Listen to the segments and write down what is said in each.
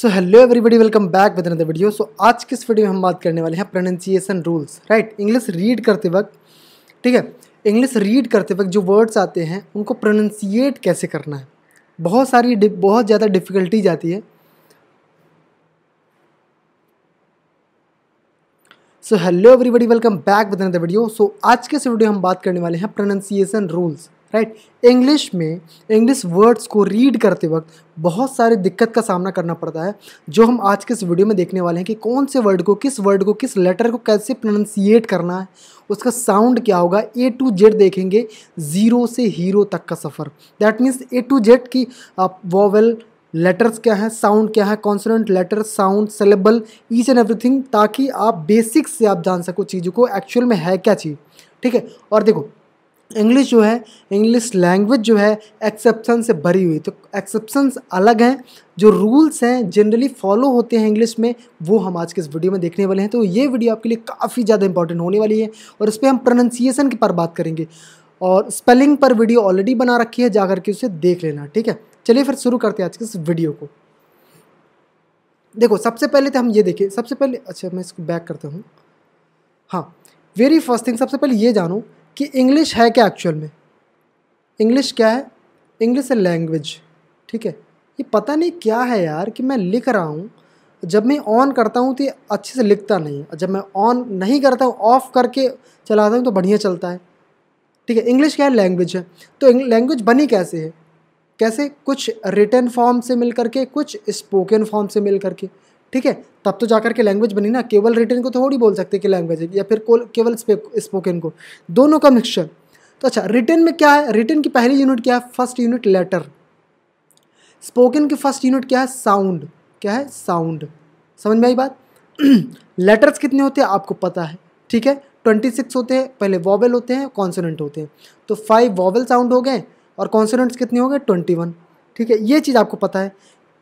so hello everybody welcome back with another video so आज किस video में हम बात करने वाले हैं pronunciation rules right English read करते वक्त ठीक है इंग्लिश रीड करते वक्त जो वर्ड्स आते हैं उनको प्रोनंसिएट कैसे करना है बहुत सारी बहुत ज़्यादा डिफ़िकल्टीज आती है so hello everybody welcome back with another video so आज के इस वीडियो हम बात करने वाले हैं प्रोनंसिएशन रूल्स राइट इंग्लिश में इंग्लिश वर्ड्स को रीड करते वक्त बहुत सारे दिक्कत का सामना करना पड़ता है जो हम आज के इस वीडियो में देखने वाले हैं कि कौन से वर्ड को किस वर्ड को किस लेटर को कैसे प्रोनंसिएट करना है उसका साउंड क्या होगा ए टू जेड देखेंगे ज़ीरो से हीरो तक का सफ़र that means A to Z की वॉवल लेटर्स क्या हैं साउंड क्या है consonant letter sound syllable each and everything ताकि आप बेसिक्स से आप जान सको चीज़ों को एक्चुअल में है क्या चीज़ ठीक है और देखो इंग्लिश जो है इंग्लिश लैंग्वेज जो है एक्सेप्शन से भरी हुई तो एक्सेप्शन अलग हैं जो रूल्स हैं जनरली फॉलो होते हैं इंग्लिश में वो हम आज के इस वीडियो में देखने वाले हैं तो ये वीडियो आपके लिए काफ़ी ज़्यादा इंपॉर्टेंट होने वाली है और इस पर हम प्रोनंसिएशन के पर बात करेंगे और स्पेलिंग पर वीडियो ऑलरेडी बना रखी है जा करके उसे देख लेना ठीक है चलिए फिर शुरू करते हैं आज के इस वीडियो को देखो सबसे पहले तो हम ये देखें सबसे पहले अच्छा मैं इसको बैक करता हूँ हाँ वेरी फर्स्ट थिंग सबसे पहले ये जानूँ कि इंग्लिश है क्या एक्चुअल में इंग्लिश क्या है इंग्लिश ए लैंग्वेज ठीक है ये पता नहीं क्या है यार कि मैं लिख रहा हूँ जब मैं ऑन करता हूँ तो ये अच्छे से लिखता नहीं है जब मैं ऑन नहीं करता हूँ ऑफ़ करके चलाता हूँ तो बढ़िया चलता है ठीक है इंग्लिश क्या है लैंग्वेज है तो लैंग्वेज बनी कैसे है कैसे कुछ रिटर्न फॉर्म से मिल करके कुछ स्पोकन फॉर्म से मिल करके ठीक है तब तो जाकर के लैंग्वेज बनी ना केवल रिटर्न को थोड़ी बोल सकते कि लैंग्वेज है या फिर केवल स्पोकन को दोनों का मिक्सचर तो अच्छा रिटर्न में क्या है रिटर्न की पहली यूनिट क्या है फर्स्ट यूनिट लेटर स्पोकन की फर्स्ट यूनिट क्या है साउंड क्या है साउंड समझ में आई बात लेटर्स कितने होते हैं आपको पता है ठीक है ट्वेंटी सिक्स होते हैं पहले वॉवल होते हैं कॉन्सोनेंट होते हैं तो फाइव वॉवल साउंड हो गए और कॉन्सोनेंट्स कितने हो गए ट्वेंटी वन ठीक है ये चीज़ आपको पता है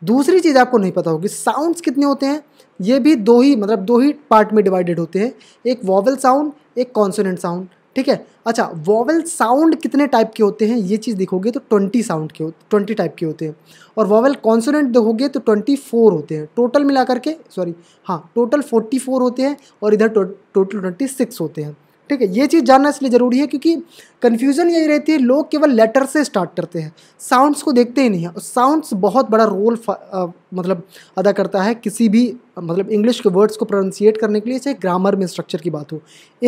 दूसरी चीज़ आपको नहीं पता होगी साउंड्स कितने होते हैं ये भी दो ही मतलब दो ही पार्ट में डिवाइडेड होते हैं एक वॉवल साउंड एक कॉन्सोनेंट साउंड ठीक है अच्छा वॉवल साउंड कितने टाइप के होते हैं ये चीज़ देखोगे तो ट्वेंटी साउंड के ट्वेंटी टाइप के होते हैं और वॉवल कॉन्सोनेंट देखोगे तो ट्वेंटी फोर होते हैं टोटल मिला करके सॉरी हाँ टोटल फोर्टी फोर होते हैं और इधर टोटल ट्वेंटी सिक्स होते हैं ठीक है ये चीज़ जानना इसलिए ज़रूरी है क्योंकि कन्फ्यूज़न यही रहती है लोग केवल लेटर से स्टार्ट करते हैं साउंड्स को देखते ही नहीं है और साउंड्स बहुत बड़ा रोल आ, मतलब अदा करता है किसी भी मतलब इंग्लिश के वर्ड्स को प्रोनाउंसिएट करने के लिए चाहे ग्रामर में स्ट्रक्चर की बात हो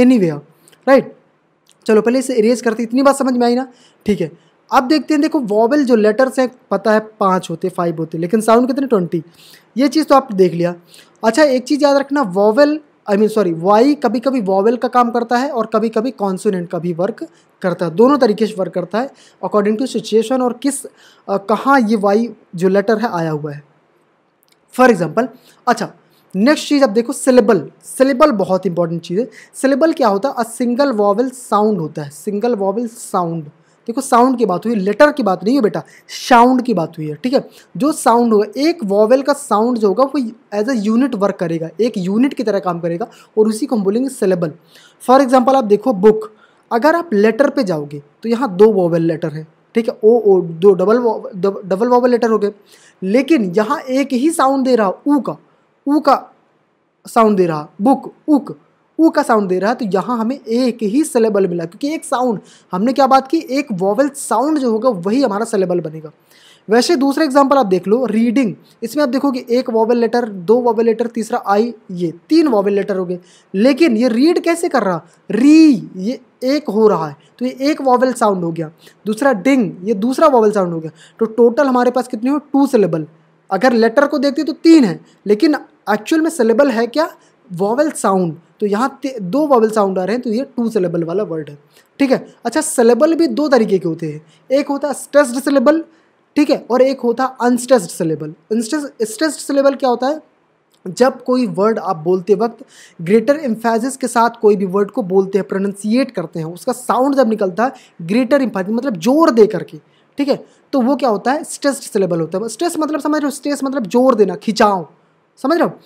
एनी वे राइट चलो पहले इसे इरेज करते इतनी बात समझ में आई ना ठीक है अब देखते हैं देखो वॉवल जो लेटर्स हैं पता है पाँच होते फाइव होते लेकिन साउंड कितने ट्वेंटी ये चीज़ तो आप देख लिया अच्छा एक चीज़ याद रखना vowel I mean sorry Y कभी कभी वॉवेल का काम करता है और कभी कभी कॉन्सोनेंट का भी वर्क करता है दोनों तरीके से वर्क करता है अकॉर्डिंग टू सिचुएशन और किस कहाँ ये वाई जो लेटर है आया हुआ है फॉर एग्जाम्पल अच्छा नेक्स्ट चीज़ अब देखो सिलेबल सिलेबल बहुत इंपॉर्टेंट चीज़ है सिलेबल क्या होता है अ सिंगल वॉवल साउंड होता है सिंगल वॉवल साउंड देखो साउंड की बात हुई लेटर की बात नहीं है बेटा साउंड की बात हुई है ठीक है जो साउंड होगा एक वॉवेल का साउंड जो होगा वो एज अ यूनिट वर्क करेगा एक यूनिट की तरह काम करेगा और उसी को हम बोलेंगे सेलेबल फॉर एग्जाम्पल आप देखो बुक अगर आप लेटर पे जाओगे तो यहाँ दो वॉवेल लेटर है ठीक है ओ ओ दो डबल डबल वॉवेल लेटर हो गए लेकिन यहाँ एक ही साउंड दे रहा ऊ का ऊ का साउंड दे रहा बुक उक ऊ का साउंड दे रहा है तो यहाँ हमें एक ही सिलेबल मिला क्योंकि एक साउंड हमने क्या बात की एक वॉवल साउंड जो होगा वही हमारा सिलेबल बनेगा वैसे दूसरा एग्जाम्पल आप देख लो रीडिंग इसमें आप देखोगे एक वॉवल लेटर दो वॉवल लेटर तीसरा आई ये तीन वॉवल लेटर हो गए लेकिन ये रीड कैसे कर रहा री ये एक हो रहा है तो ये एक वॉवल साउंड हो गया दूसरा डिंग ये दूसरा वॉवल साउंड हो गया तो टोटल हमारे पास कितने हो टू सिलेबल अगर लेटर को देखते तो तीन है लेकिन एक्चुअल में सिलेबल है क्या वॉवल साउंड तो यहाँ दो वॉवल साउंड आ रहे हैं तो ये टू सेलेबल वाला वर्ड है ठीक है अच्छा सिलेबल भी दो तरीके के होते हैं एक होता है स्ट्रेस्ड सिलेबल ठीक है और एक होता है अनस्ट्रेस्ड सिलेबल स्ट्रेस्ड सिलेबल क्या होता है जब कोई वर्ड आप बोलते वक्त ग्रेटर इम्फेजिस के साथ कोई भी वर्ड को बोलते हैं प्रोनंसिएट करते हैं उसका साउंड जब निकलता है ग्रेटर इम्फेजिस मतलब जोर दे करके ठीक है तो वो क्या होता है स्ट्रेस्ड सिलेबल होता है स्ट्रेस मतलब समझ रहे हो स्ट्रेस मतलब जोर देना खिंचाओ समझ रहे हो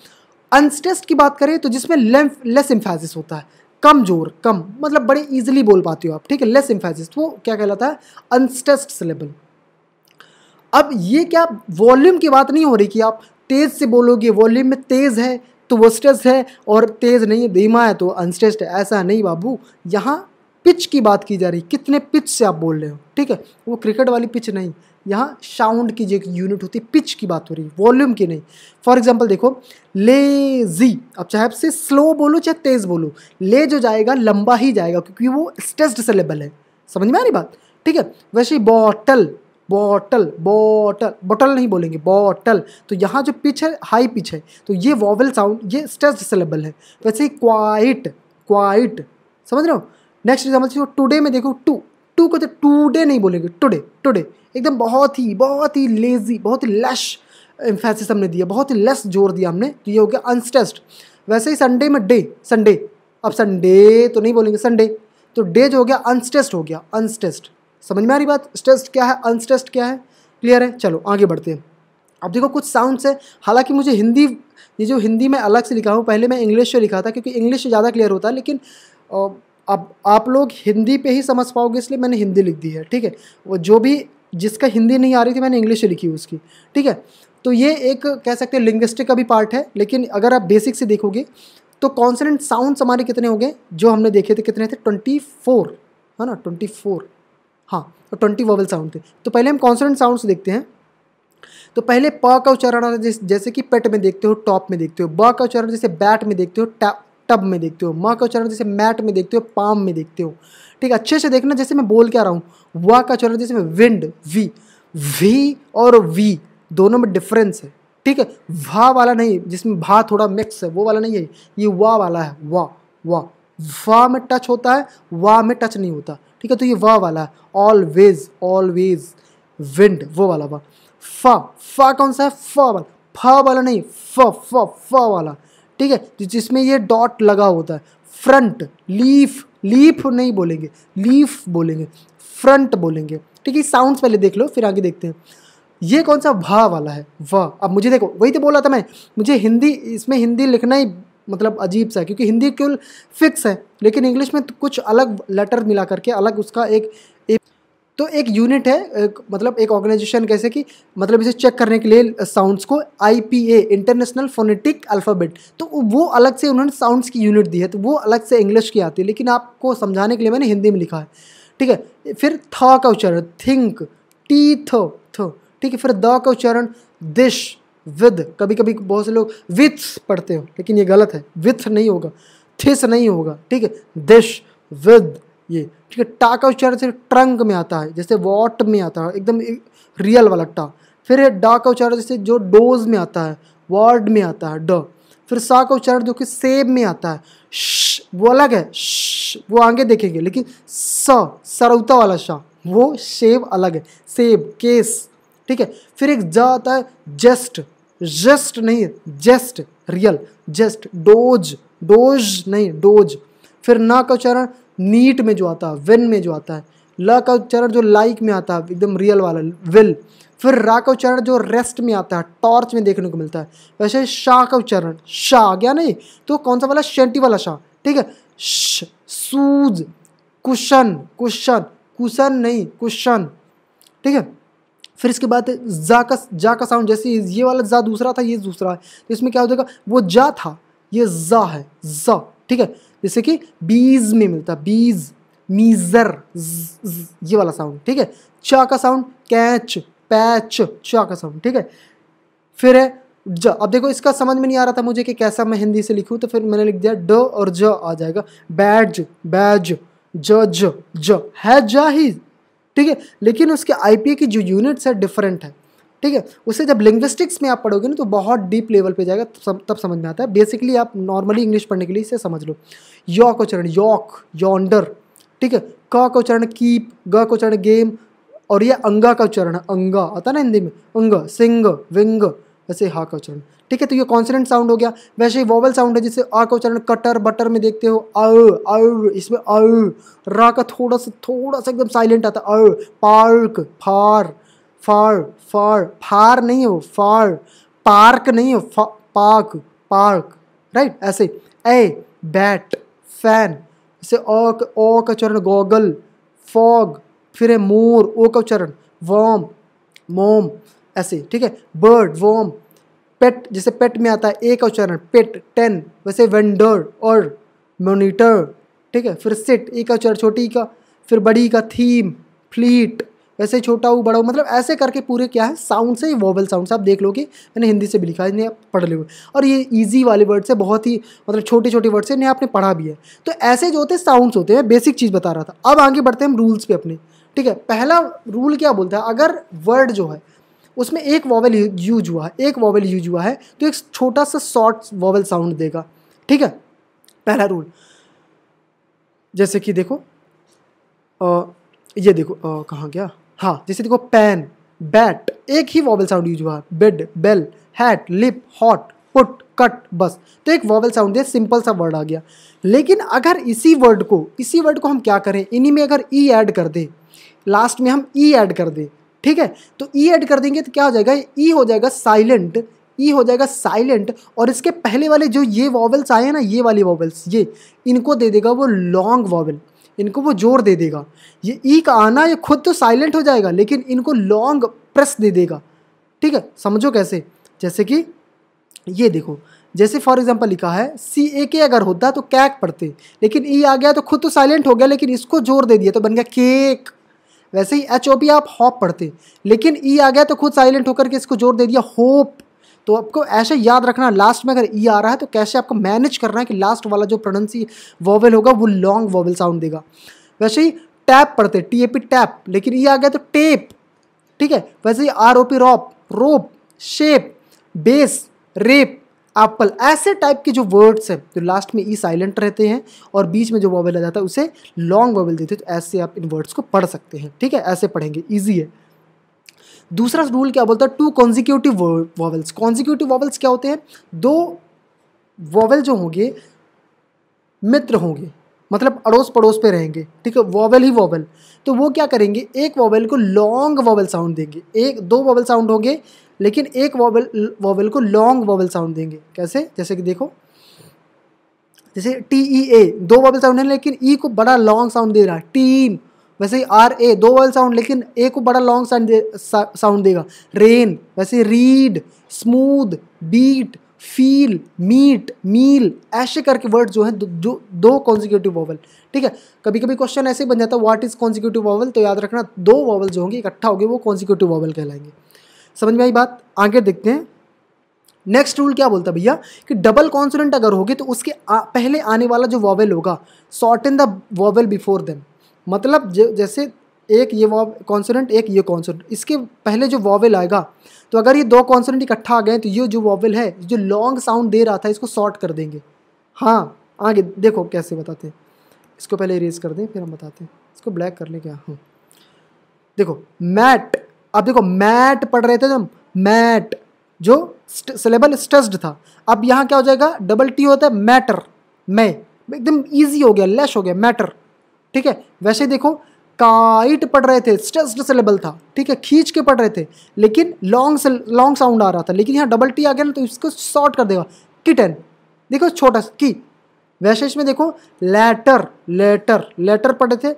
अनस्ट्रेस्ड की बात करें तो जिसमें लेस इम्फेसिस होता है कम जोर कम मतलब बड़े इजिली बोल पाते हो आप ठीक है लेस इम्फेसिस वो क्या कहलाता है अनस्ट्रेस्ड सिलेबल अब ये क्या वॉल्यूम की बात नहीं हो रही कि आप तेज़ से बोलोगे वॉल्यूम में तेज़ है तो वो स्ट्रेस है और तेज़ नहीं है धीमा है तो अनस्ट्रेस्ड है ऐसा नहीं बाबू यहाँ पिच की बात की जा रही कितने पिच से आप बोल रहे हो ठीक है वो क्रिकेट वाली पिच नहीं यहाँ साउंड की जो यूनिट होती है पिच की बात हो रही है वॉल्यूम की नहीं फॉर एग्जाम्पल देखो ले जी अब चाहे आपसे स्लो बोलो चाहे तेज़ बोलो ले जो जाएगा लंबा ही जाएगा क्योंकि वो स्टेस्ड सेलेबल है समझ में आ रही बात ठीक है वैसे ही बॉटल बॉटल बॉटल बॉटल नहीं बोलेंगे बॉटल तो यहाँ जो पिच है हाई पिच है तो ये वॉवल साउंड ये स्टेस्ड सेलेबल है वैसे ही क्वाइट क्वाइट समझ रहे हो नेक्स्ट एग्जाम्पल टुडे में देखो टू टू को तो टूडे नहीं बोलेंगे टुडे टुडे एकदम बहुत ही बहुत ही लेजी बहुत ही लैश एम्फेसिस हमने दिया बहुत ही लेस जोर दिया हमने तो ये हो गया अनस्टेस्ड वैसे ही संडे में डे संडे अब संडे तो नहीं बोलेंगे संडे तो डे जो हो गया अनस्टेस्ट हो गया अनस्टेस्ट समझ में आ रही बात स्टेस्ट क्या है अनस्टेस्ट क्या है क्लियर है चलो आगे बढ़ते हैं अब देखो कुछ साउंड्स है हालांकि मुझे हिंदी ये जो हिंदी में अलग से लिखा हूँ पहले मैं इंग्लिश से लिखा था क्योंकि इंग्लिश से ज़्यादा क्लियर होता है लेकिन अब आप लोग हिंदी पे ही समझ पाओगे इसलिए मैंने हिंदी लिख दी है ठीक है वो जो भी जिसका हिंदी नहीं आ रही थी मैंने इंग्लिश लिखी उसकी ठीक है तो ये एक कह सकते हैं लिंग्विस्टिक का भी पार्ट है लेकिन अगर आप बेसिक से देखोगे तो कॉन्सनेंट साउंड्स हमारे कितने हो गए जो हमने देखे थे कितने थे ट्वेंटी फोर है ना ट्वेंटी फोर हाँ और ट्वेंटी वोवल साउंड थे तो पहले हम कॉन्सनेंट साउंड्स देखते हैं तो पहले प का उच्चारण जैसे कि पेट में देखते हो टॉप में देखते हो ब का उच्चारण जैसे बैट में देखते हो टैप टब में देखते हो माँ का उच्चारण जैसे मैट में देखते हो पाम में देखते हो ठीक है अच्छे से देखना जैसे मैं बोल के आ रहा हूँ वा का उच्चारण जैसे मैं विंड वी वी और वी दोनों में डिफरेंस है ठीक है वा वाला नहीं जिसमें भा थोड़ा मिक्स है वो वाला नहीं है ये वा वाला है वाह वाह वा में टच होता है वा में टच नहीं होता ठीक है तो ये वा वाला है ऑलवेज ऑलवेज विंड वो वाला वा फा फा कौन सा है फा वाला फा वाला नहीं फ फ फा वाला ठीक है जिसमें ये डॉट लगा होता है फ्रंट लीफ लीफ नहीं बोलेंगे लीफ बोलेंगे फ्रंट बोलेंगे ठीक है साउंड्स पहले देख लो फिर आगे देखते हैं ये कौन सा भा वाला है वह अब मुझे देखो वही तो बोला था मैं मुझे हिंदी इसमें हिंदी लिखना ही मतलब अजीब सा है क्योंकि हिंदी केवल फिक्स है लेकिन इंग्लिश में तो कुछ अलग लेटर मिला करके अलग उसका एक तो एक यूनिट है एक, मतलब एक ऑर्गेनाइजेशन कैसे कि मतलब इसे चेक करने के लिए साउंड्स uh, को ए इंटरनेशनल फोनेटिक अल्फ़ाबेट तो वो अलग से उन्होंने साउंड्स की यूनिट दी है तो वो अलग से इंग्लिश की आती है लेकिन आपको समझाने के लिए मैंने हिंदी में लिखा है ठीक है फिर थ का उच्चारण थिंक टी थो थो ठीक है फिर द का उच्चारण दिश विद कभी कभी बहुत से लोग विथ पढ़ते हो लेकिन ये गलत है विथ नहीं होगा थिस नहीं होगा ठीक है दिश विद ये ठीक है टा का उच्चारण सिर्फ ट्रंक में आता है जैसे वॉट में आता है एकदम रियल वाला टा फिर है डा का उच्चारण जैसे जो डोज में आता है वर्ड में आता है ड फिर सा का उच्चारण जो कि सेब में आता है श वो अलग है श वो आगे देखेंगे लेकिन स सरौता वाला शाह वो सेब अलग है सेब केस ठीक है फिर एक ज आता है जस्ट जस्ट नहीं है just real just does does नहीं डोज फिर ना का उच्चारण नीट में जो आता है विन में जो आता है ल का उच्चारण जो लाइक में आता है एकदम रियल वाला विल फिर रा का उच्चारण जो रेस्ट में आता है टॉर्च में देखने को मिलता है वैसे शाह का उच्चारण शाह आ गया नहीं तो कौन सा वाला शेंटी वाला शाह ठीक है श सूज कुशन कुशन कुशन नहीं कुशन ठीक है फिर इसके बाद जा का जा का साउंड जैसे ये वाला जा दूसरा था ये दूसरा है तो इसमें क्या हो जाएगा वो जा था ये जा है जा ठीक है जैसे कि बीज में मिलता बीज मीज़र ये वाला साउंड ठीक है च का साउंड कैच पैच च का साउंड ठीक है फिर है ज अब देखो इसका समझ में नहीं आ रहा था मुझे कि कैसा मैं हिंदी से लिखूं तो फिर मैंने लिख दिया ड और ज आ जाएगा बैज बैज ज ज ज है जा ही ठीक है लेकिन उसके आईपीए की जो यूनिट्स है डिफरेंट है ठीक है उसे जब लिंग्विस्टिक्स में आप पढ़ोगे ना तो बहुत डीप लेवल पे जाएगा तब तब समझ में आता है बेसिकली आप नॉर्मली इंग्लिश पढ़ने के लिए इसे समझ लो यॉक चरण यॉक योंडर ठीक है क का उच्चारण कीप ग का उच्चारण गेम और ये अंगा का चरण है अंगा आता है ना हिंदी में अंग सिंग विंग वैसे हा का चरण ठीक है तो ये कॉन्सोनेंट साउंड हो गया वैसे ही वोवल साउंड है जैसे आ का उच्चारण कटर बटर में देखते हो अ अ इसमें अ रा का थोड़ा सा थोड़ा सा एकदम साइलेंट आता है अ पार्क फार फार फार फार नहीं हो वो फार पार्क नहीं हो पार्क पार्क राइट ऐसे ए बैट फैन जैसे ओ ओ का चरण गॉगल फॉग फिर है मोर ओ का चरण वॉम मोम ऐसे ठीक है बर्ड वॉम पेट जैसे पेट में आता है ए का उच्चारण पेट टेन वैसे वेंडर और मोनिटर ठीक है फिर सिट ए का उच्चारण छोटी का फिर बड़ी का थीम फ्लीट वैसे छोटा हो बड़ा हो मतलब ऐसे करके पूरे क्या है साउंड से वोबल साउंड से आप देख लोगे मैंने हिंदी से भी लिखा है आप पढ़ लो और ये ईजी वाले वर्ड से बहुत ही मतलब छोटे छोटे वर्ड से इन्हें आपने पढ़ा भी है तो ऐसे जो होते हैं साउंड्स होते हैं बेसिक चीज़ बता रहा था अब आगे बढ़ते हैं हम रूल्स पे अपने ठीक है पहला रूल क्या बोलता है अगर वर्ड जो है उसमें एक वॉवल यूज हुआ है एक वॉवल यूज हुआ है तो एक छोटा सा शॉर्ट वॉवल साउंड देगा ठीक है पहला रूल जैसे कि देखो आ, ये देखो कहाँ गया हाँ जैसे देखो पैन बैट एक ही वॉवल साउंड यूज हुआ bed bell hat lip hot put cut बस तो एक वॉवल साउंड दिया सिंपल सा वर्ड आ गया लेकिन अगर इसी वर्ड को इसी वर्ड को हम क्या करें इन्हीं में अगर ई e ऐड कर दें लास्ट में हम ई e ऐड कर दें ठीक है तो ई e ऐड कर देंगे तो क्या हो जाएगा ई हो जाएगा साइलेंट ई हो जाएगा साइलेंट और इसके पहले वाले जो ये वॉवल्स आए हैं ना ये वाले वॉवल्स ये इनको दे देगा वो लॉन्ग वॉवल इनको वो जोर दे देगा ये ई का आना ये खुद तो साइलेंट हो जाएगा लेकिन इनको लॉन्ग प्रेस दे देगा ठीक है समझो कैसे जैसे कि ये देखो जैसे फॉर एग्जाम्पल लिखा है सी ए के अगर होता तो कैक पढ़ते लेकिन ई e आ गया तो खुद तो साइलेंट हो गया लेकिन इसको जोर दे दिया तो बन गया केक वैसे ही एच ओ पी आप हॉप पढ़ते लेकिन ई e आ गया तो खुद साइलेंट होकर के इसको जोर दे दिया होप तो आपको ऐसे याद रखना लास्ट में अगर ई e आ रहा है तो कैसे आपको मैनेज करना है कि लास्ट वाला जो प्रोनंसी वॉवल होगा वो लॉन्ग वॉवल साउंड देगा वैसे ही टैप पढ़ते टी ए पी टैप लेकिन ई e आ गया तो टेप ठीक है वैसे ही R O P rop rope shape base rape apple ऐसे टाइप के जो वर्ड्स हैं जो लास्ट में ई e साइलेंट रहते हैं और बीच में जो वॉवल आ जाता है उसे लॉन्ग वॉवल देते हैं तो ऐसे आप इन वर्ड्स को पढ़ सकते हैं ठीक है ऐसे पढ़ेंगे ईजी है दूसरा रूल क्या बोलता है two consecutive vowels consecutive vowels क्या होते हैं दो वॉवल जो होंगे मित्र होंगे मतलब अड़ोस पड़ोस पे रहेंगे ठीक है वॉवल ही वॉवल तो वो क्या करेंगे एक वॉवल को लॉन्ग वॉवल साउंड देंगे एक दो वॉवल साउंड होंगे लेकिन एक वॉवल वॉवल को लॉन्ग वॉवल साउंड देंगे कैसे जैसे कि देखो जैसे टी ई ए दो वॉवल साउंड है लेकिन ई e को बड़ा लॉन्ग साउंड दे रहा है टीम वैसे ही आर ए दो वर्ल साउंड लेकिन ए को बड़ा लॉन्ग साउंड दे, सा, साउंड देगा रेन वैसे read smooth beat feel meet meal ऐसे करके वर्ड जो है दो दो कॉन्जिक्यूटिव वॉवल ठीक है कभी कभी क्वेश्चन ऐसे बन जाता है व्हाट इज कॉन्जिक्यूटिव वॉवल तो याद रखना दो वॉवल जो होंगे इकट्ठा गए वो कॉन्जिक्यूटिव वॉवल कहलाएंगे समझ में आई बात आगे देखते हैं नेक्स्ट रूल क्या बोलता है भैया कि डबल कॉन्सोनेंट अगर होगी तो उसके आ, पहले आने वाला जो वॉवल होगा short in the vowel before them मतलब जैसे एक ये वॉव कॉन्सोनेंट एक ये कॉन्सोनेंट इसके पहले जो वॉवेल आएगा तो अगर ये दो कॉन्सोनेंट इकट्ठा आ गए तो ये जो वॉवेल है जो लॉन्ग साउंड दे रहा था इसको शॉर्ट कर देंगे हाँ आगे देखो कैसे बताते हैं इसको पहले इरेज कर दें फिर हम बताते हैं इसको ब्लैक कर ले क्या हाँ देखो मैट अब देखो मैट पढ़ रहे थे तो हम मैट जो सिलेबल स्ट्रेस्ड था अब यहाँ क्या हो जाएगा डबल टी होता है मैटर मैं एकदम ईजी हो गया लेश हो गया मैटर ठीक है वैसे देखो काइट पढ़ रहे थे स्ट्रेस्ड सिलेबल था ठीक है खींच के पढ़ रहे थे लेकिन लॉन्ग लॉन्ग साउंड आ रहा था लेकिन यहाँ डबल टी आ गया ना तो इसको शॉर्ट कर देगा किटन देखो छोटा की वैसे इसमें देखो लेटर लेटर लेटर पढ़े थे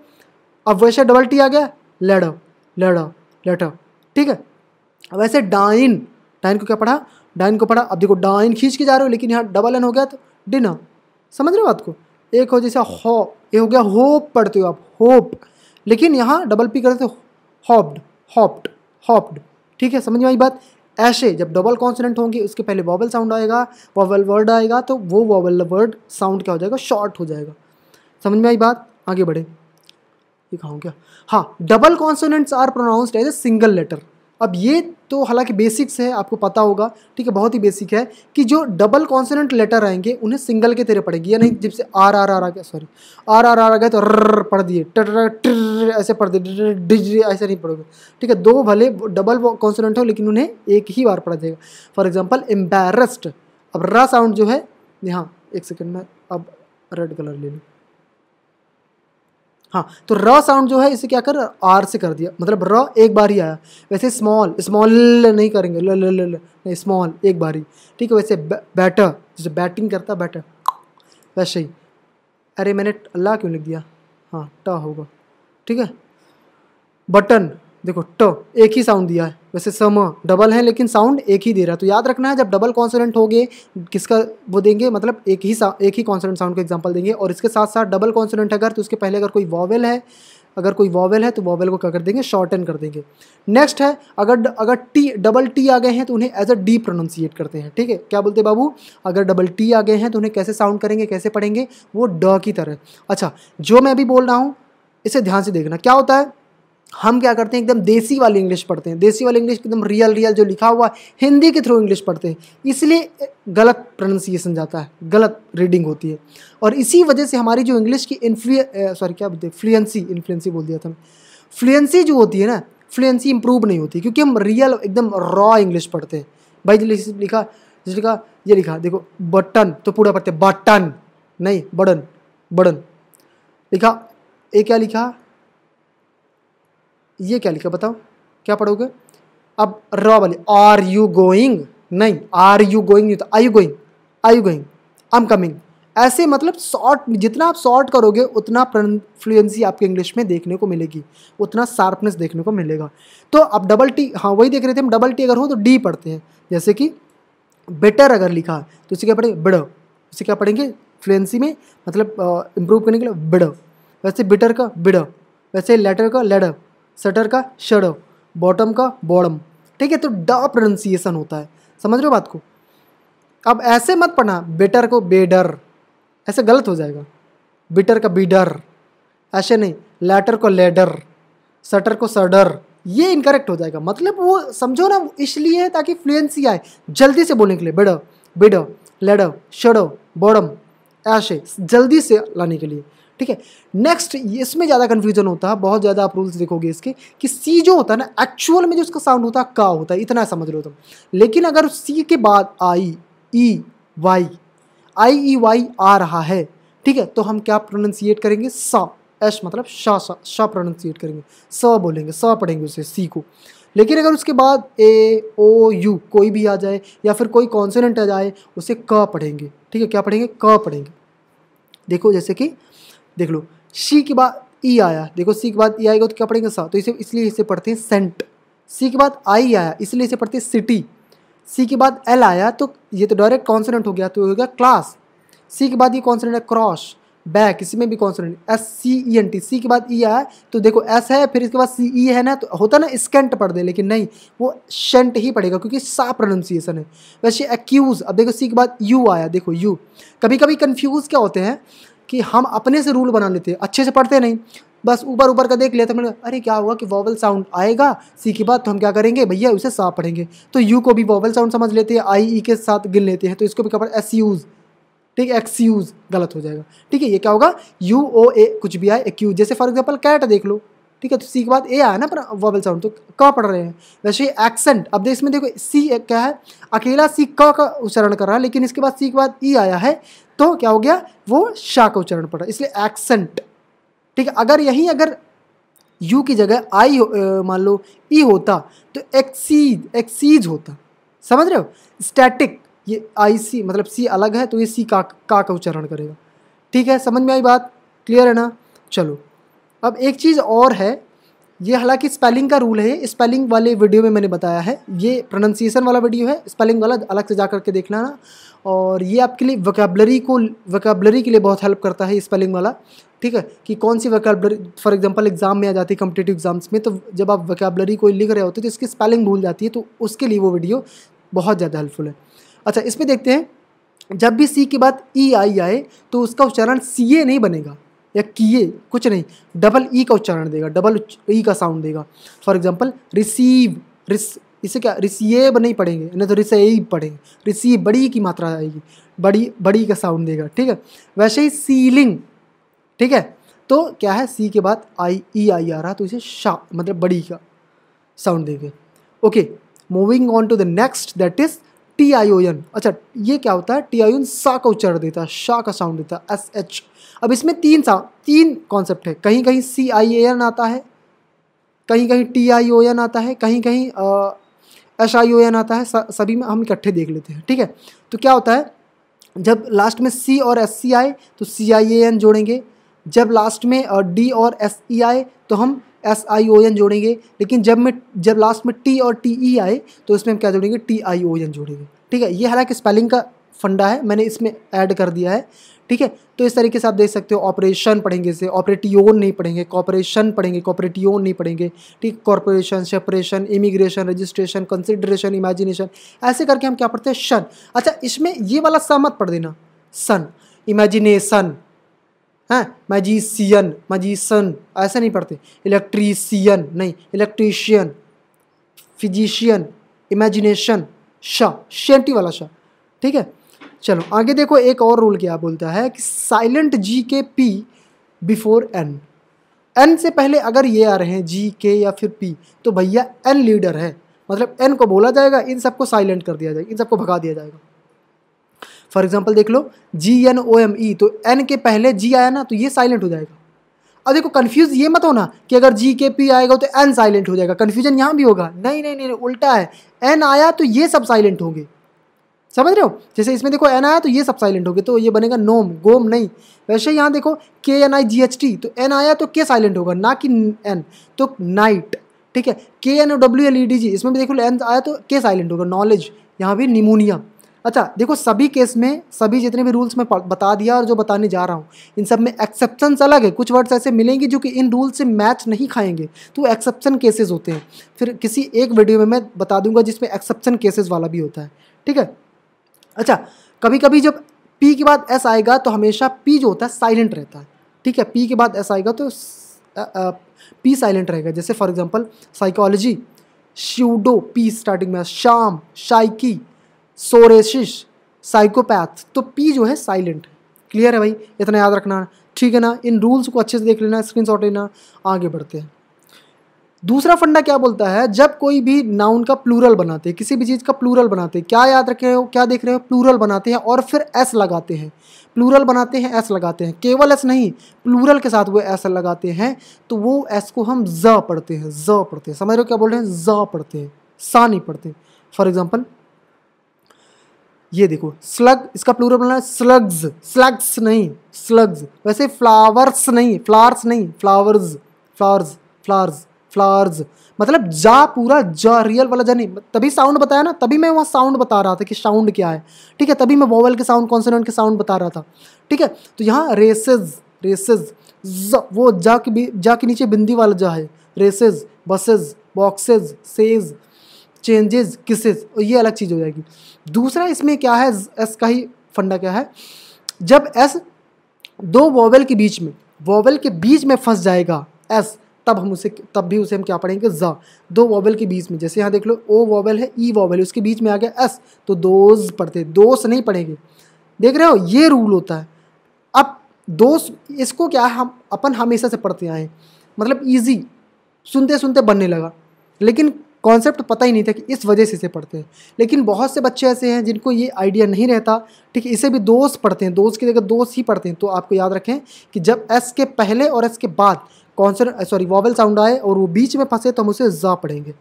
अब वैसे डबल टी आ गया लेडो लेडो लेटर ठीक है अब वैसे डाइन डाइन को क्या पढ़ा डाइन को पढ़ा अब देखो डाइन खींच के जा रहे हो लेकिन यहाँ डबल एन हो गया तो डिनर समझ रहे हो बात को एक हो जैसे हो ये हो गया होप पढ़ते हो आप होप लेकिन यहाँ डबल पी करते होप्ड होप्ड होप्ड ठीक है समझ में आई बात ऐसे जब डबल कॉन्सोनेंट होंगे उसके पहले वॉवल साउंड आएगा वॉवल वर्ड आएगा तो वो वॉवल वर्ड साउंड क्या हो जाएगा शॉर्ट हो जाएगा समझ में आई बात आगे बढ़े दिखाऊँ क्या हाँ double consonants are pronounced as a single letter अब ये तो हालांकि बेसिक्स है आपको पता होगा ठीक है बहुत ही बेसिक है कि जो डबल कॉन्सोनेंट लेटर आएंगे उन्हें सिंगल के तेरे पड़ेगी या नहीं जब से आर आर आर आ गया सॉरी आर आर आर आ गया तो रर पढ़ दिए टर ऐसे पढ़ दिए डिज ऐसे नहीं पढ़ोगे ठीक है दो भले डबल कॉन्सोनेंट हो लेकिन उन्हें एक ही बार पढ़ा जाएगा फॉर एग्जाम्पल एम्बेरस्ड अब र साउंड जो है यहाँ एक सेकेंड में अब रेड कलर ले लूँ हाँ तो र साउंड जो है इसे क्या कर आर से कर दिया मतलब र एक बार ही आया वैसे स्मॉल स्मॉल नहीं करेंगे ल ल ल नहीं स्मॉल एक बार ही ठीक है वैसे बैटर जैसे बैटिंग करता बैटर वैसे ही अरे मैंने अल्लाह क्यों लिख दिया हाँ ट होगा ठीक है बटन देखो ट एक ही साउंड दिया है वैसे सम डबल है लेकिन साउंड एक ही दे रहा है तो याद रखना है जब डबल कॉन्सोनेंट हो गए किसका वो देंगे मतलब एक ही एक ही कॉन्सोनेंट साउंड का एग्जाम्पल देंगे और इसके साथ साथ डबल कॉन्सोनेंट अगर तो उसके पहले अगर कोई वॉवेल है अगर कोई वॉवेल है तो वॉवेल को क्या कर देंगे शॉर्टन कर देंगे नेक्स्ट है अगर अगर टी डबल टी आ गए हैं तो उन्हें एज अ डी प्रोनाउंसिएट करते हैं ठीक है क्या बोलते हैं बाबू अगर डबल टी आ गए हैं तो उन्हें कैसे साउंड करेंगे कैसे पढ़ेंगे वो ड की तरह अच्छा जो मैं अभी बोल रहा हूँ इसे ध्यान से देखना क्या होता है हम क्या करते हैं एकदम देसी वाली इंग्लिश पढ़ते हैं देसी वाली इंग्लिश एकदम रियल रियल जो लिखा हुआ हिंदी के थ्रू इंग्लिश पढ़ते हैं इसलिए गलत प्रोनंसिएशन जाता है गलत रीडिंग होती है और इसी वजह से हमारी जो इंग्लिश की इन्फ्लुए सॉरी क्या बोलते हैं फ्लुएंसी इन्फ्लुएंसी बोल दिया था फ्लुएंसी जो होती है ना फ्लुएंसी इंप्रूव नहीं होती क्योंकि हम रियल एकदम रॉ इंग्लिश पढ़ते हैं भाई जी लिखा जैसे लिखा ये लिखा देखो बटन तो पूरा पढ़ते बटन नहीं बड़न बड़न लिखा ये क्या लिखा ये क्या लिखा बताओ क्या पढ़ोगे अब रॉ वाली आर यू गोइंग नहीं आर यू गोइंग नहीं तो I going I you going I am coming ऐसे मतलब शॉर्ट जितना आप शॉर्ट करोगे उतना फ्लुएंसी आपके इंग्लिश में देखने को मिलेगी उतना शार्पनेस देखने को मिलेगा तो आप डबल टी हाँ वही देख रहे थे हम डबल टी अगर हो तो डी पढ़ते हैं जैसे कि बेटर अगर लिखा है तो इसे क्या पढ़ेंगे बिड़ इसे क्या पढ़ेंगे फ्लुएंसी में मतलब इम्प्रूव करने के लिए बिड़ वैसे बिटर का बिड़ वैसे लेटर का लेडर शटर का शड़ बॉटम का बॉडम ठीक है तो ड प्रोनाउंसिएशन होता है समझ रहे हो बात को अब ऐसे मत पढ़ना बेटर को बेडर ऐसे गलत हो जाएगा बिटर का बीडर ऐसे नहीं लेटर को लेडर सटर को सडर ये इनकरेक्ट हो जाएगा मतलब वो समझो ना इसलिए है ताकि फ्लुएंसी आए जल्दी से बोलने के लिए बेडो बिडो लेडो शडो बॉडम ऐसे जल्दी से लाने के लिए ठीक है नेक्स्ट इसमें ज़्यादा कन्फ्यूजन होता है बहुत ज़्यादा आप रूल्स देखोगे इसके कि सी जो होता है ना एक्चुअल में जो उसका साउंड होता है का होता है इतना समझ लो तुम लेकिन अगर सी के बाद आई ई वाई आई ई वाई आ रहा है ठीक है तो हम क्या प्रोनंसिएट करेंगे सा एश मतलब शाह शाह शा प्रोनंसिएट करेंगे स बोलेंगे स पढ़ेंगे उसे सी को लेकिन अगर उसके बाद ए ओ यू कोई भी आ जाए या फिर कोई कॉन्सोनेंट आ जाए उसे क पढ़ेंगे ठीक है क्या पढ़ेंगे क पढ़ेंगे देखो जैसे कि देख लो सी के बाद ई e आया देखो सी के बाद ई e आएगा तो क्या पढ़ेंगे सा तो इसे इसलिए इसे पढ़ते हैं सेंट सी के बाद आई आया इसलिए इसे पढ़ते हैं सिटी सी के बाद एल आया तो ये तो डायरेक्ट कॉन्सोनेंट हो गया तो हो गया क्लास सी के बाद ये कॉन्सोनेंट है क्रॉस बैक इसमें भी consonant S C E N T C के बाद ई e आया तो देखो एस है फिर इसके बाद सी ई है ना तो होता ना स्केंट पढ़ दे लेकिन नहीं वो शेंट ही पड़ेगा क्योंकि सा प्रोनाउंसिएशन है वैसे एक्यूज़ अब देखो सी के बाद यू आया देखो यू कभी कभी कन्फ्यूज़ क्या होते हैं कि हम अपने से रूल बना लेते अच्छे से पढ़ते नहीं बस ऊपर ऊपर का देख लेते तो मैंने अरे क्या होगा कि वॉवल साउंड आएगा सी के बाद तो हम क्या करेंगे भैया उसे साफ पढ़ेंगे तो यू को भी वॉवल साउंड समझ लेते हैं आई ई के साथ गिन लेते हैं तो इसको भी क्या पड़ा एस यूज़ ठीक है एक्स यूज गलत हो जाएगा ठीक है ये क्या होगा यू ओ ए कुछ भी आए यू जैसे फॉर एग्जाम्पल कैट देख लो ठीक है तो सी के बाद ए आया ना पर वॉबल साउंड तो क पढ़ रहे हैं वैसे एक्सेंट अब इसमें देखो सी क्या है अकेला सी क का उच्चारण कर रहा है लेकिन इसके बाद सी के बाद ई e आया है तो क्या हो गया वो शाह का उच्चारण पड़ रहा है इसलिए एक्सेंट ठीक है अगर यहीं अगर यू की जगह आई मान लो ई e होता तो एक्सीज एक्सीज होता समझ रहे हो स्टैटिक ये आई सी मतलब सी अलग है तो ये सी का का का उच्चारण करेगा ठीक है समझ में आई बात क्लियर है ना चलो अब एक चीज़ और है ये हालांकि स्पेलिंग का रूल है स्पेलिंग वाले वीडियो में मैंने बताया है ये प्रोनाउंसिएशन वाला वीडियो है स्पेलिंग वाला अलग से जा करके देखना ना और ये आपके लिए वकेबलरी को वोकेबलरी के लिए बहुत हेल्प करता है स्पेलिंग वाला ठीक है कि कौन सी वोकेबलरी फॉर एग्जांपल एग्जाम में आ जाती है कम्पिटेटिव एग्जाम्स में तो जब आप वोकेबलरी कोई लिख रहे होते तो इसकी स्पेलिंग भूल जाती है तो उसके लिए वो वीडियो बहुत ज़्यादा हेल्पफुल है अच्छा इसमें देखते हैं जब भी सी के बाद ई आई आए तो उसका उच्चारण सी ए नहीं बनेगा या किए कुछ नहीं डबल ई e का उच्चारण देगा डबल ई e का साउंड देगा फॉर एग्जाम्पल रिसीव रिस इसे क्या रिसीव नहीं पढ़ेंगे नहीं तो रिसीव पढ़ेंगे रिसीव बड़ी e की मात्रा आएगी बड़ी बड़ी का साउंड देगा ठीक है वैसे ही सीलिंग ठीक है तो क्या है सी के बाद आई ई आई आ रहा तो इसे शा मतलब बड़ी का साउंड देंगे okay moving on to the next that is T I O N अच्छा ये क्या होता है टी आई ओन सा का उच्चारण देता है शाह का साउंड देता है एस एच अब इसमें तीन सा तीन कॉन्सेप्ट है कहीं कहीं सी आई ए एन आता है कहीं कहीं टी आई ओ एन आता है कहीं कहीं एस आई ओ एन आता है सभी में हम इकट्ठे देख लेते हैं ठीक है तो क्या होता है जब लास्ट में सी और एस सी आए तो सी आई ए एन जोड़ेंगे जब लास्ट में डी और एस ई आए तो हम एस आई ओ एन जोड़ेंगे लेकिन जब में जब लास्ट में टी और टी ई e आए तो इसमें हम क्या जोड़ेंगे टी आई ओ एन जोड़ेंगे ठीक है ये हालांकि स्पेलिंग का फंडा है मैंने इसमें ऐड कर दिया है ठीक है तो इस तरीके से आप देख सकते हो ऑपरेशन पढ़ेंगे इसे ऑपरेटियोन नहीं पढ़ेंगे कॉपरेशन पढ़ेंगे कॉपरेटियोन नहीं पढ़ेंगे ठीक corporation separation immigration registration consideration imagination ऐसे करके हम क्या पढ़ते हैं शन अच्छा इसमें ये वाला सहमत मत पढ़ देना सन इमेजिनेशन हैं मैजिशियन मैजिशन ऐसे नहीं पढ़ते इलेक्ट्रीसियन नहीं इलेक्ट्रीशियन फिजिशियन इमेजिनेशन शाह शेंटी वाला शाह ठीक है चलो आगे देखो एक और रूल क्या बोलता है कि साइलेंट जी के पी बिफोर एन एन से पहले अगर ये आ रहे हैं जी के या फिर पी तो भैया एन लीडर है मतलब एन को बोला जाएगा इन सबको साइलेंट कर दिया जाएगा इन सबको भगा दिया जाएगा फॉर एग्जाम्पल देख लो G N O M E तो एन के पहले जी आया ना तो ये साइलेंट हो जाएगा अब देखो कन्फ्यूज ये मत होना कि अगर जी के पी आएगा तो एन साइलेंट हो जाएगा कन्फ्यूजन यहाँ भी होगा नहीं नहीं नहीं नहीं उल्टा है एन आया तो ये सब साइलेंट होंगे समझ रहे हो जैसे इसमें देखो एन आया तो ये सब साइलेंट होगे तो ये बनेगा नोम गोम नहीं वैसे यहाँ देखो K N I G H T तो एन आया तो के साइलेंट होगा ना कि एन तो नाइट ठीक है K N O W L E D G इसमें भी देखो एन आया तो के साइलेंट होगा नॉलेज यहाँ भी निमोनिया अच्छा देखो सभी केस में सभी जितने भी रूल्स में बता दिया और जो बताने जा रहा हूँ इन सब में एक्सेप्शन अलग है कुछ वर्ड्स ऐसे मिलेंगे जो कि इन रूल से मैच नहीं खाएंगे तो एक्सेप्शन केसेस होते हैं फिर किसी एक वीडियो में मैं बता दूंगा जिसमें एक्सेप्शन केसेस वाला भी होता है ठीक है अच्छा कभी कभी जब पी के बाद एस आएगा तो हमेशा पी जो होता है साइलेंट रहता है ठीक है पी के बाद एस आएगा तो पी साइलेंट रहेगा जैसे for example psychology pseudo P starting में शाम शाइकी सोरेशिश साइकोपैथ तो पी जो है साइलेंट है क्लियर है भाई इतना याद रखना ठीक है ना इन रूल्स को अच्छे से देख लेना स्क्रीन शॉट लेना आगे बढ़ते हैं दूसरा फंडा क्या बोलता है जब कोई भी नाउन का प्लूरल बनाते हैं किसी भी चीज़ का प्लूरल बनाते हैं क्या याद रख रहे हो क्या देख रहे हो प्लूरल बनाते हैं और फिर एस लगाते हैं प्लूरल बनाते हैं एस लगाते हैं केवल एस नहीं प्लूरल के साथ वो एस लगाते हैं तो वो एस को हम ज पढ़ते हैं ज पढ़ते हैं समझ रहे हो क्या बोल रहे हैं ज पढ़ते हैं सा नहीं पढ़ते फॉर एग्जाम्पल ये देखो स्लग इसका प्लूरल बनना है स्लग्स स्लग्स नहीं स्लग्स वैसे फ्लावर्स नहीं फ्लावर्स नहीं फ्लावर्स फ्लावर्स फ्लावर्स फ्लावर्स मतलब जा पूरा जा रियल वाला जा नहीं तभी साउंड बताया ना तभी मैं वहाँ साउंड बता रहा था कि साउंड क्या है ठीक है तभी मैं वोवल के साउंड कॉन्सोनेंट के साउंड बता रहा था ठीक है तो यहाँ रेसेज रेसेज वो जा के जा के नीचे बिंदी वाला जा है रेसेज बसेज बॉक्सेज सेज चेंजेस किसेस और ये अलग चीज़ हो जाएगी दूसरा इसमें क्या है एस का ही फंडा क्या है जब एस दो वॉवल के बीच में वॉवल के बीच में फंस जाएगा एस तब हम उसे तब भी उसे हम क्या पढ़ेंगे ज दो वॉवल के बीच में जैसे यहाँ देख लो ओ वॉवल है ई वॉवल है उसके बीच में आ गया एस तो दोज पढ़ते दोस नहीं पढ़ेंगे देख रहे हो ये रूल होता है अब दोस्त इसको क्या है हम अपन हमेशा से पढ़ते आए मतलब ईजी सुनते सुनते बनने लगा लेकिन कॉन्सेप्ट पता ही नहीं था कि इस वजह से इसे पढ़ते हैं लेकिन बहुत से बच्चे ऐसे हैं जिनको ये आइडिया नहीं रहता ठीक है इसे भी दोस्त पढ़ते हैं दोस्त की जगह दोस्त ही पढ़ते हैं तो आपको याद रखें कि जब एस के पहले और एस के बाद कॉन्सेप्ट सॉरी वॉवल साउंड आए और वो बीच में फंसे तो हम उसे जा पढ़ेंगे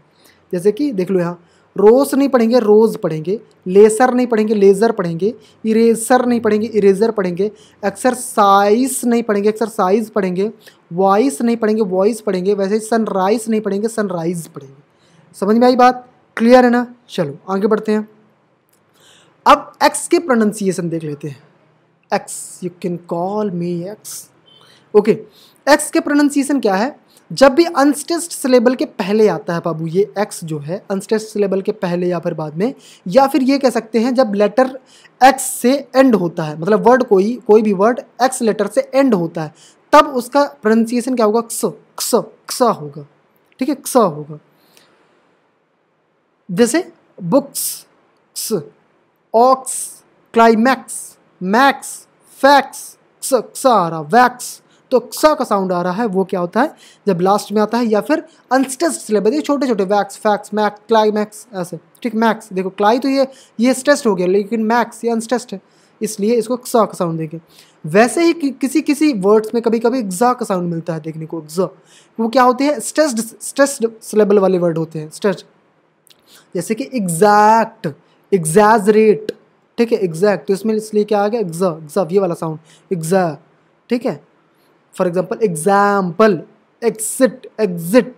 जैसे कि देख लो यहाँ रोस नहीं पढ़ेंगे रोज़ पढ़ेंगे लेसर नहीं पढ़ेंगे लेज़र पढ़ेंगे इरेसर नहीं पढ़ेंगे इरेजर पढ़ेंगे एक्सरसाइज नहीं पढ़ेंगे एक्सरसाइज पढ़ेंगे वॉइस नहीं पढ़ेंगे वॉइस पढ़ेंगे वैसे सनराइज नहीं पढ़ेंगे सनराइज पढ़ेंगे समझ में आई बात क्लियर है ना चलो आगे बढ़ते हैं अब एक्स के प्रोनाउंसिएशन देख लेते हैं X you can call me X okay X के प्रोनाउंसिएशन क्या है जब भी अनस्टेस्ट सिलेबल के पहले आता है बाबू ये एक्स जो है अनस्टेस्ट सिलेबल के पहले या फिर बाद में या फिर ये कह सकते हैं जब लेटर एक्स से एंड होता है मतलब वर्ड कोई कोई भी वर्ड एक्स लेटर से एंड होता है तब उसका प्रोनाउंसिएशन क्या होगा क्स क्स क्स होगा ठीक है क्स होगा जैसे books ox climax max fax क्स आ रहा वैक्स तो क्स का साउंड आ रहा है वो क्या होता है जब लास्ट में आता है या फिर अनस्ट्रेस्ड सिलेबस ये छोटे छोटे वैक्स फैक्स मैक्स क्लाइमैक्स ऐसे ठीक मैक्स देखो क्लाई तो ये ये स्ट्रेस्ड हो गया लेकिन मैक्स ये अनस्ट्रेस्ड है इसलिए इसको क्स का साउंड देंगे वैसे ही कि, किसी किसी वर्ड्स में कभी कभी एग्जा का साउंड मिलता है देखने को एग्जा वो क्या होते हैं स्ट्रेस्ड स्ट्रेस्ड सिलेबल वाले वर्ड होते हैं स्ट्रेस्ड जैसे कि एग्जैक्ट एग्जैजरेट ठीक है एग्जैक्ट तो इसमें इसलिए क्या आ गया एग्जा एग्जा ये वाला साउंड एग्जा ठीक है for example example exit exit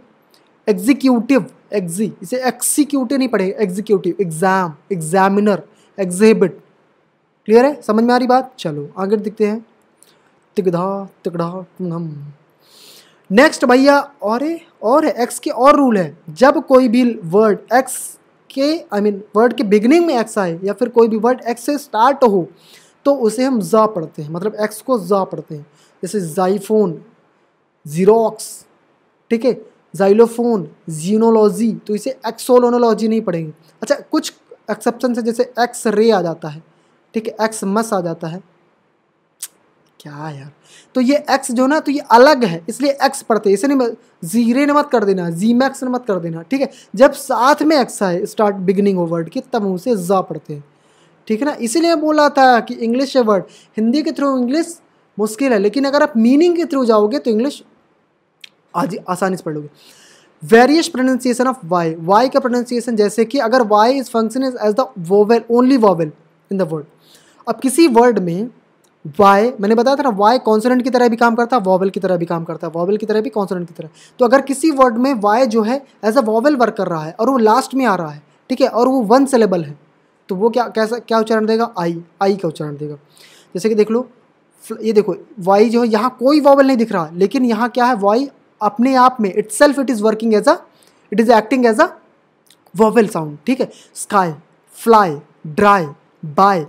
executive एग्जी इसे एक्सीक्यूटिव नहीं पढ़ेगा executive exam examiner exhibit clear है समझ में आ रही बात चलो आगे दिखते हैं तिगधा तिगढ़ा नेक्स्ट भैया अरे और है एक्स के और रूल है जब कोई भी वर्ड एक्स के आई मीन वर्ड के बिगिनिंग में एक्स आए या फिर कोई भी वर्ड एक्स से स्टार्ट हो तो उसे हम जा पढ़ते हैं मतलब एक्स को जा पढ़ते हैं जैसे जाइफोन जीरोक्स ठीक है जाइलोफोन जीनोलॉजी तो इसे एक्सोलोनोलॉजी नहीं पढ़ेंगे अच्छा कुछ एक्सेप्शन से जैसे एक्स रे आ जाता है ठीक है एक्स मस आ जाता है क्या यार तो ये एक्स जो ना तो ये अलग है इसलिए एक्स पढ़ते इसे नहीं जीरे ने मत कर देना जी मैक्स ने मत कर देना ठीक है जब साथ में एक्स आए स्टार्ट बिगनिंग वो वर्ड की तब हम उसे जा पढ़ते हैं ठीक है ना इसीलिए बोला था कि इंग्लिश है वर्ड हिंदी के थ्रू इंग्लिश मुश्किल है लेकिन अगर आप मीनिंग के थ्रू जाओगे तो इंग्लिश आज आसानी से पढ़ोगे various pronunciation of Y Y का प्रोनाउंसिएशन जैसे कि अगर Y is function is as the vowel only vowel in the word अब किसी वर्ड में वाई मैंने बताया था ना वाई कॉन्सोनेंट की तरह भी काम करता है वॉवल की तरह भी काम करता है वॉवल की तरह भी कॉन्सोनेंट की तरह तो अगर किसी वर्ड में वाई जो है एज अ वॉवल वर्क कर रहा है और वो लास्ट में आ रहा है ठीक है और वो वन सेलेबल है तो वो क्या कैसा क्या उच्चारण देगा आई आई का उच्चारण देगा जैसे कि देख लो ये देखो वाई जो है यहाँ कोई वॉवल नहीं दिख रहा लेकिन यहाँ क्या है वाई अपने आप में itself it is working as a it is acting as a vowel sound ठीक है sky fly dry by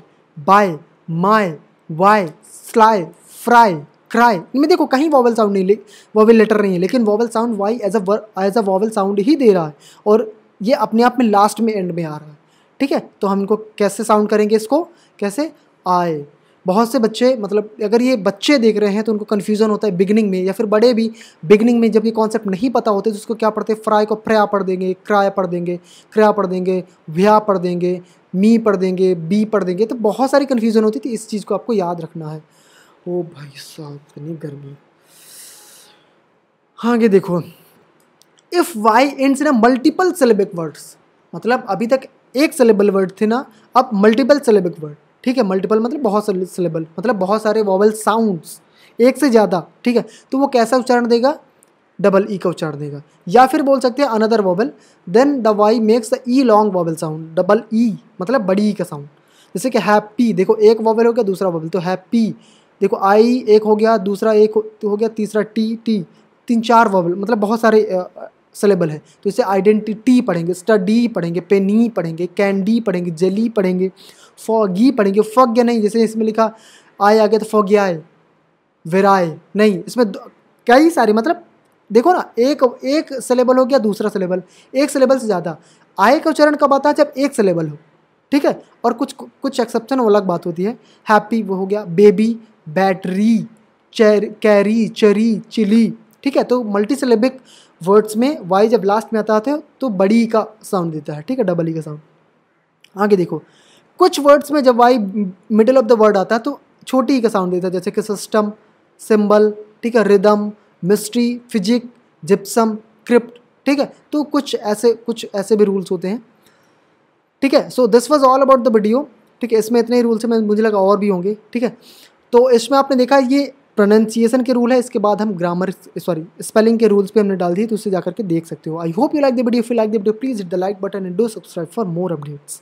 by my why sly fry cry इनमें देखो कहीं वॉवल साउंड नहीं ले वॉवल लेटर नहीं है लेकिन vowel sound Y as a as a vowel sound ही दे रहा है और ये अपने आप में लास्ट में एंड में आ रहा है ठीक है तो हम इनको कैसे साउंड करेंगे इसको कैसे आए बहुत से बच्चे मतलब अगर ये बच्चे देख रहे हैं तो उनको कन्फ्यूज़न होता है बिगनिंग में या फिर बड़े भी बिगनिंग में जब ये कॉन्सेप्ट नहीं पता होते तो उसको क्या पढ़ते फ्राई को फ्रया पढ़ देंगे क्राया पढ़ देंगे क्रया पढ़ देंगे व्या पढ़ देंगे मी पढ़ देंगे बी पढ़ देंगे तो बहुत सारी कन्फ्यूज़न होती थी इस चीज़ को आपको याद रखना है ओ भाई साहब इतनी गर्मी हाँ ये देखो इफ़ वाई एंड्स ना मल्टीपल सेलेबिक वर्ड्स मतलब अभी तक एक सेलेबल वर्ड थे ना अब मल्टीपल सेलेबिक वर्ड ठीक है मल्टीपल मतलब बहुत सेलेबल मतलब बहुत सारे वॉवल मतलब साउंड्स एक से ज़्यादा ठीक है तो वो कैसा उच्चारण देगा डबल ई का उच्चारण देगा या फिर बोल सकते हैं another vowel then the Y makes the E long vowel sound double E मतलब बड़ी ई e का साउंड जैसे कि हैप्पी देखो एक वॉबल हो गया दूसरा वॉबल तो हैप्पी देखो आई एक हो गया दूसरा एक हो, गया तीसरा टी टी तीन चार वॉबल मतलब बहुत सारे सिलेबल है तो इसे आइडेंटिटी पढ़ेंगे स्टडी पढ़ेंगे पेनी पढ़ेंगे कैंडी पढ़ेंगे जली पढ़ेंगे फॉगी पढ़ेंगे फॉग या नहीं जैसे इसमें लिखा आए आ गया तो फॉग आए वेराए नहीं इसमें कई सारे मतलब देखो ना एक एक सिलेबल हो गया दूसरा सिलेबल एक सिलेबल से ज़्यादा आय का उच्चारण कब आता है जब एक सिलेबल हो ठीक है और कुछ कुछ एक्सेप्शन वो अलग बात होती है हैप्पी वो हो गया बेबी बैटरी चेर कैरी चेरी चिली ठीक है तो मल्टी सिलेबिक वर्ड्स में वाई जब लास्ट में आता है तो बड़ी का साउंड देता है ठीक है डबल ई e का साउंड आगे देखो कुछ वर्ड्स में जब Y middle of the word आता है तो छोटी ई e का साउंड देता है जैसे कि सिस्टम सिंबल ठीक है rhythm mystery physic gypsum crypt ठीक है तो कुछ ऐसे कुछ ऐसे भी रूल्स होते हैं ठीक है so this was all about the video ठीक है इसमें इतने ही रूल्स हैं मुझे लगा और भी होंगे ठीक है तो इसमें आपने देखा ये प्रोनाउंसिएशन के रूल है इसके बाद हम ग्रामर सॉरी स्पेलिंग के रूल्स पे हमने डाल दिए तो उसे जाकर के देख सकते हो I hope you like the video if like the video please hit the like button and do subscribe for more updates